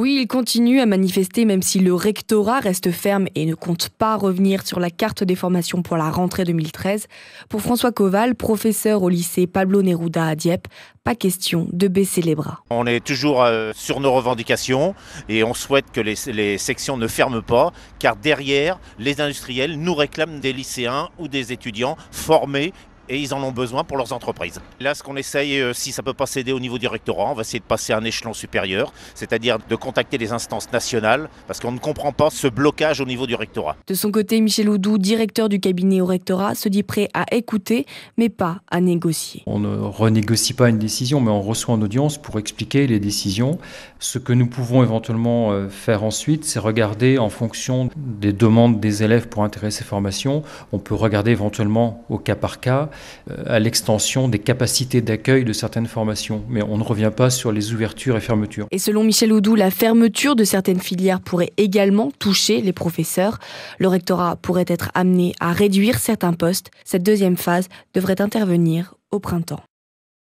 Oui, il continue à manifester même si le rectorat reste ferme et ne compte pas revenir sur la carte des formations pour la rentrée 2013. Pour François Coval, professeur au lycée Pablo Neruda à Dieppe, pas question de baisser les bras. On est toujours euh, sur nos revendications et on souhaite que les, les sections ne ferment pas car derrière, les industriels nous réclament des lycéens ou des étudiants formés et ils en ont besoin pour leurs entreprises. Là, ce qu'on essaye, euh, si ça ne peut pas s'aider au niveau du rectorat, on va essayer de passer à un échelon supérieur, c'est-à-dire de contacter les instances nationales, parce qu'on ne comprend pas ce blocage au niveau du rectorat. De son côté, Michel Oudou, directeur du cabinet au rectorat, se dit prêt à écouter, mais pas à négocier. On ne renégocie pas une décision, mais on reçoit en audience pour expliquer les décisions. Ce que nous pouvons éventuellement euh, faire ensuite, c'est regarder en fonction des demandes des élèves pour intéresser formations. On peut regarder éventuellement au cas par cas euh, à l'extension des capacités d'accueil de certaines formations. Mais on ne revient pas sur les ouvertures et fermetures. Et selon Michel Oudou, la fermeture de certaines filières pourrait également toucher les professeurs. Le rectorat pourrait être amené à réduire certains postes. Cette deuxième phase devrait intervenir au printemps.